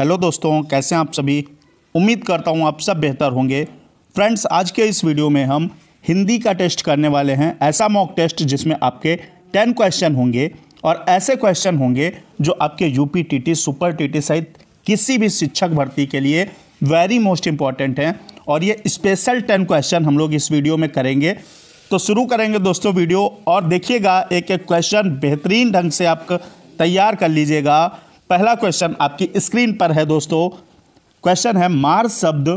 hello दोस्तों कैसे हैं आप सभी उम्मीद करता हूं आप सब बेहतर होंगे फ्रेंड्स आज के इस वीडियो में हम हिंदी का टेस्ट करने वाले हैं ऐसा मॉक टेस्ट जिसमें आपके टेन क्वेश्चन होंगे और ऐसे क्वेश्चन होंगे जो आपके यूपी टीटी सुपर टीटी सहित किसी भी शिक्षक भर्ती के लिए वेरी मोस्ट इम्पॉर्टेंट हैं और ये स्पेशल टेन क्वेश्चन हम लोग इस वीडियो में करेंगे तो शुरू करेंगे दोस्तों वीडियो और देखिएगा एक एक क्वेश्चन बेहतरीन ढंग से आप तैयार कर लीजिएगा पहला क्वेश्चन आपकी स्क्रीन पर है दोस्तों क्वेश्चन है मार शब्द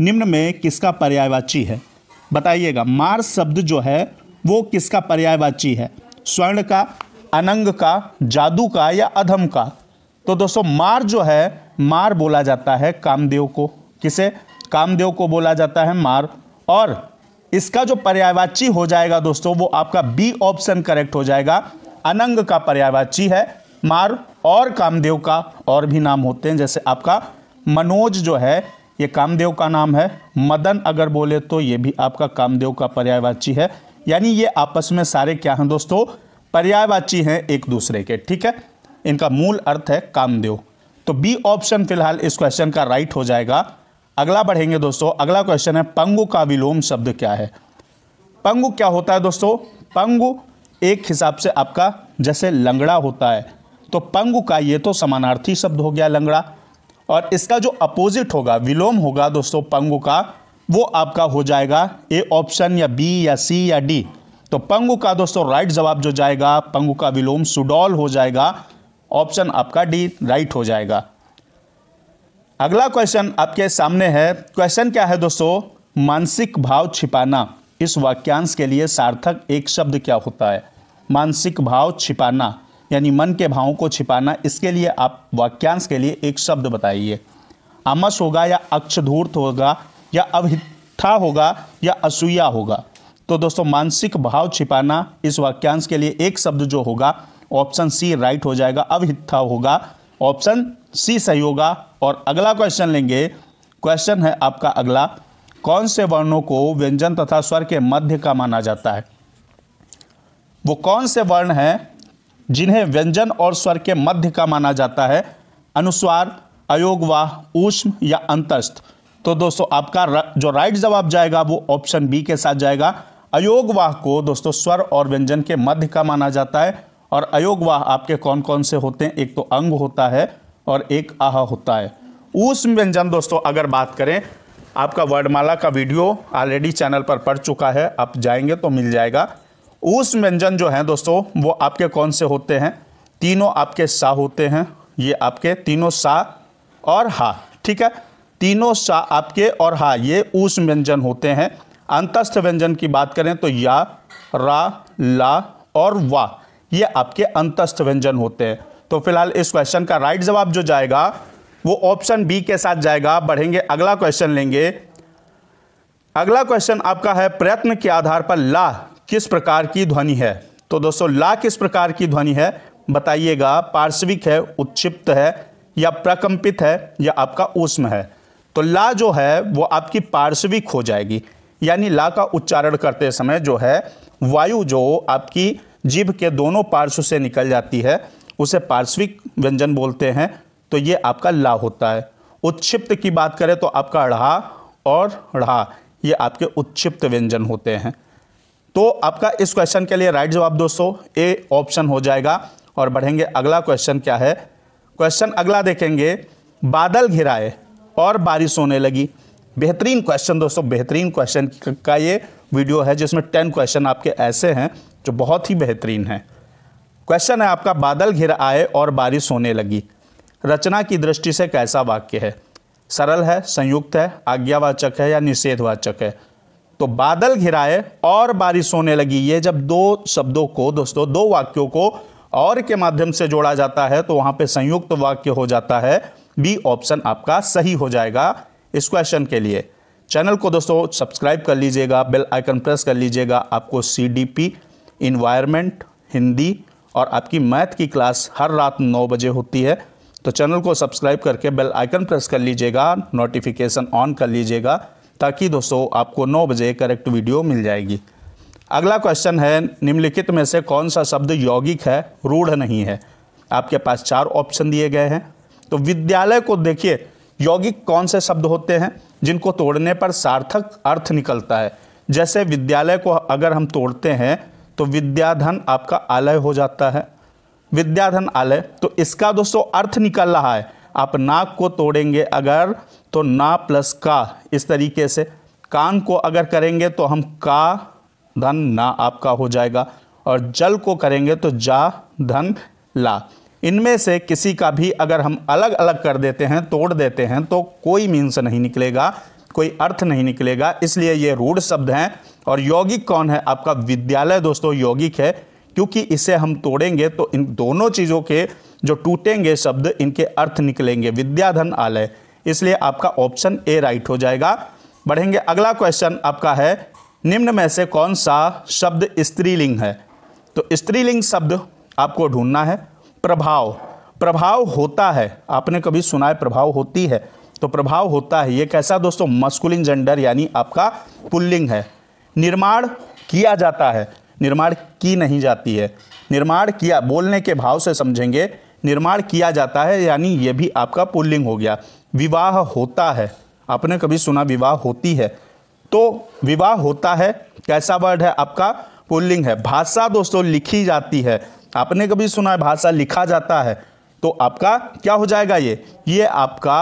निम्न में किसका पर्यायवाची है बताइएगा मार शब्द जो है वो किसका पर्यायवाची है स्वर्ण का अनंग का जादू का या अधम का तो दोस्तों मार जो है मार बोला जाता है कामदेव को किसे कामदेव को बोला जाता है मार और इसका जो पर्यायवाची हो जाएगा दोस्तों वो आपका बी ऑप्शन करेक्ट हो जाएगा अनंग का पर्यायवाची है मार और कामदेव का और भी नाम होते हैं जैसे आपका मनोज जो है ये कामदेव का नाम है मदन अगर बोले तो ये भी आपका कामदेव का पर्यायवाची है यानी ये आपस में सारे क्या हैं दोस्तों पर्यायवाची हैं एक दूसरे के ठीक है इनका मूल अर्थ है कामदेव तो बी ऑप्शन फिलहाल इस क्वेश्चन का राइट हो जाएगा अगला बढ़ेंगे दोस्तों अगला क्वेश्चन है पंगु का विलोम शब्द क्या है पंगु क्या होता है दोस्तों पंगु एक हिसाब से आपका जैसे लंगड़ा होता है तो पंगु का ये तो समानार्थी शब्द हो गया लंगड़ा और इसका जो अपोजिट होगा विलोम होगा दोस्तों पंगु का वो आपका हो जाएगा ए ऑप्शन या बी या सी या डी तो पंगु का दोस्तों राइट जवाब जो जाएगा पंगु का विलोम सुडोल हो जाएगा ऑप्शन आपका डी राइट हो जाएगा अगला क्वेश्चन आपके सामने है क्वेश्चन क्या है दोस्तों मानसिक भाव छिपाना इस वाक्यांश के लिए सार्थक एक शब्द क्या होता है मानसिक भाव छिपाना यानी मन के भावों को छिपाना इसके लिए आप वाक्यांश के लिए एक शब्द बताइए आमस होगा या अक्षधूर्त होगा या अभिठा होगा या असूया होगा तो दोस्तों मानसिक भाव छिपाना इस वाक्यांश के लिए एक शब्द जो होगा ऑप्शन सी राइट हो जाएगा अभिठा होगा ऑप्शन सी सही होगा और अगला क्वेश्चन लेंगे क्वेश्चन है आपका अगला कौन से वर्णों को व्यंजन तथा स्वर के मध्य का माना जाता है वो कौन से वर्ण हैं जिन्हें व्यंजन और स्वर के मध्य का माना जाता है अनुस्वार अयोगवाह ऊष्म या अंतस्थ तो दोस्तों आपका जो राइट जवाब जाएगा वो ऑप्शन बी के साथ जाएगा अयोगवाह को दोस्तों स्वर और व्यंजन के मध्य का माना जाता है और अयोगवाह आपके कौन कौन से होते हैं एक तो अंग होता है और एक आह होता है ऊष्म व्यंजन दोस्तों अगर बात करें आपका वर्डमाला का वीडियो ऑलरेडी चैनल पर पड़ चुका है आप जाएंगे तो मिल जाएगा उस व्यंजन जो हैं दोस्तों वो आपके कौन से होते हैं तीनों आपके सा होते हैं ये आपके तीनों सा और हा ठीक है तीनों सा आपके और हा ये उस व्यंजन होते हैं अंतस्थ व्यंजन की बात करें तो या रा ला और वा ये आपके अंतस्थ व्यंजन होते हैं तो फिलहाल इस क्वेश्चन का राइट जवाब जो जाएगा वो ऑप्शन बी के साथ जाएगा बढ़ेंगे अगला क्वेश्चन लेंगे अगला क्वेश्चन आपका है प्रयत्न के आधार पर ला किस प्रकार की ध्वनि है तो दोस्तों ला किस प्रकार की ध्वनि है बताइएगा पार्श्विक है उच्छिप्त है या प्रकंपित है या आपका उष्म है तो ला जो है वो आपकी पार्श्विक हो जाएगी यानी ला का उच्चारण करते समय जो है वायु जो आपकी जीभ के दोनों पार्श्व से निकल जाती है उसे पार्श्विक व्यंजन बोलते हैं तो ये आपका ला होता है उत्क्षिप्त की बात करें तो आपका ढ़ा और ढ़ा ये आपके उत्क्षिप्त व्यंजन होते हैं तो आपका इस क्वेश्चन के लिए राइट जवाब दोस्तों ए ऑप्शन हो जाएगा और बढ़ेंगे अगला क्वेश्चन क्या है क्वेश्चन अगला देखेंगे बादल घिराए और बारिश होने लगी बेहतरीन क्वेश्चन दोस्तों बेहतरीन क्वेश्चन का ये वीडियो है जिसमें टेन क्वेश्चन आपके ऐसे हैं जो बहुत ही बेहतरीन हैं क्वेश्चन है आपका बादल घिर आए और बारिश होने लगी रचना की दृष्टि से कैसा वाक्य है सरल है संयुक्त है आज्ञावाचक है या निषेधवाचक है तो बादल घिराए और बारिश होने लगी ये जब दो शब्दों को दोस्तों दो वाक्यों को और के माध्यम से जोड़ा जाता है तो वहां पे संयुक्त तो वाक्य हो जाता है बी ऑप्शन आपका सही हो जाएगा इस क्वेश्चन के लिए चैनल को दोस्तों सब्सक्राइब कर लीजिएगा बेल आइकन प्रेस कर लीजिएगा आपको C D P environment Hindi और आपकी मैथ की क्लास हर रात नौ बजे होती है तो चैनल को सब्सक्राइब करके बेल आइकन प्रेस कर लीजिएगा नोटिफिकेशन ऑन कर लीजिएगा ताकि दोस्तों आपको नौ बजे करेक्ट वीडियो मिल जाएगी अगला क्वेश्चन है निम्नलिखित में से कौन सा शब्द यौगिक है रूढ़ नहीं है आपके पास चार ऑप्शन दिए गए हैं तो विद्यालय को देखिए यौगिक कौन से शब्द होते हैं जिनको तोड़ने पर सार्थक अर्थ निकलता है जैसे विद्यालय को अगर हम तोड़ते हैं तो विद्याधन आपका आलय हो जाता है विद्याधन आलय तो इसका दोस्तों अर्थ निकल रहा है आप नाक को तोड़ेंगे अगर तो ना प्लस का इस तरीके से कान को अगर करेंगे तो हम का धन ना आपका हो जाएगा और जल को करेंगे तो जा धन ला इनमें से किसी का भी अगर हम अलग अलग कर देते हैं तोड़ देते हैं तो कोई मीन्स नहीं निकलेगा कोई अर्थ नहीं निकलेगा इसलिए ये रूढ़ शब्द हैं और यौगिक कौन है आपका विद्यालय दोस्तों यौगिक है क्योंकि इसे हम तोड़ेंगे तो इन दोनों चीज़ों के जो टूटेंगे शब्द इनके अर्थ निकलेंगे विद्याधन आलय इसलिए आपका ऑप्शन ए राइट हो जाएगा बढ़ेंगे अगला क्वेश्चन आपका है निम्न में से कौन सा शब्द स्त्रीलिंग है तो स्त्रीलिंग शब्द आपको ढूंढना है प्रभाव प्रभाव होता है आपने कभी सुना है प्रभाव होती है तो प्रभाव होता है ये कैसा दोस्तों मस्कुलिन जेंडर यानी आपका पुल्लिंग है निर्माण किया जाता है निर्माण की नहीं जाती है निर्माण किया बोलने के भाव से समझेंगे निर्माण किया जाता है यानी ये भी आपका पुल्लिंग हो गया विवाह होता है आपने कभी सुना विवाह होती है तो विवाह होता है कैसा वर्ड है आपका पुल्लिंग है भाषा दोस्तों लिखी जाती है आपने कभी सुना है भाषा लिखा जाता है तो आपका क्या हो जाएगा ये ये आपका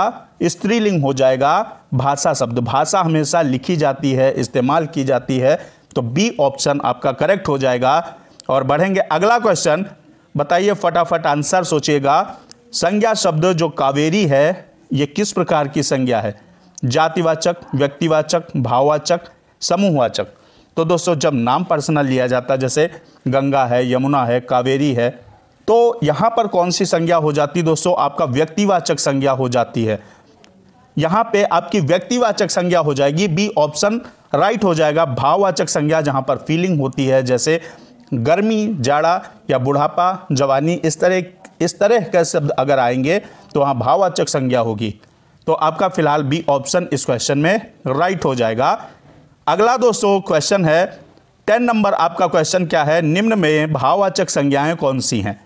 स्त्रीलिंग हो जाएगा भाषा शब्द भाषा हमेशा लिखी जाती है इस्तेमाल की जाती है तो बी ऑप्शन आपका करेक्ट हो जाएगा और बढ़ेंगे अगला क्वेश्चन बताइए फटाफट आंसर सोचिएगा संज्ञा शब्द जो कावेरी है ये किस प्रकार की संज्ञा है जातिवाचक व्यक्तिवाचक भाववाचक समूहवाचक तो दोस्तों जब नाम पर्सनल लिया जाता है जैसे गंगा है यमुना है कावेरी है तो यहाँ पर कौन सी संज्ञा हो जाती दोस्तों आपका व्यक्तिवाचक संज्ञा हो जाती है यहाँ पे आपकी व्यक्तिवाचक संज्ञा हो जाएगी बी ऑप्शन राइट हो जाएगा भाववाचक संज्ञा जहाँ पर फीलिंग होती है जैसे गर्मी जाड़ा या बुढ़ापा जवानी इस तरह इस तरह के शब्द अगर आएंगे तो वहाँ भाववाचक संज्ञा होगी तो आपका फिलहाल बी ऑप्शन इस क्वेश्चन में राइट हो जाएगा अगला दोस्तों क्वेश्चन है टेन नंबर आपका क्वेश्चन क्या है निम्न में भाववाचक संज्ञाएं कौन सी हैं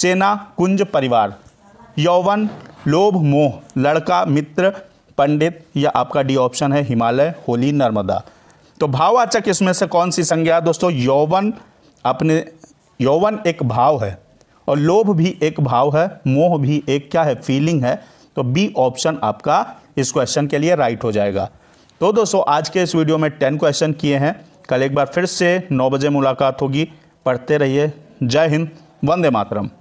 सेना कुंज परिवार यौवन लोभ मोह लड़का मित्र पंडित या आपका डी ऑप्शन है हिमालय होली नर्मदा तो भाववाचक इसमें से कौन सी संज्ञा दोस्तों यौवन अपने यौवन एक भाव है और लोभ भी एक भाव है मोह भी एक क्या है फीलिंग है तो बी ऑप्शन आपका इस क्वेश्चन के लिए राइट हो जाएगा तो दोस्तों आज के इस वीडियो में टेन क्वेश्चन किए हैं कल एक बार फिर से नौ बजे मुलाकात होगी पढ़ते रहिए जय हिंद वंदे मातरम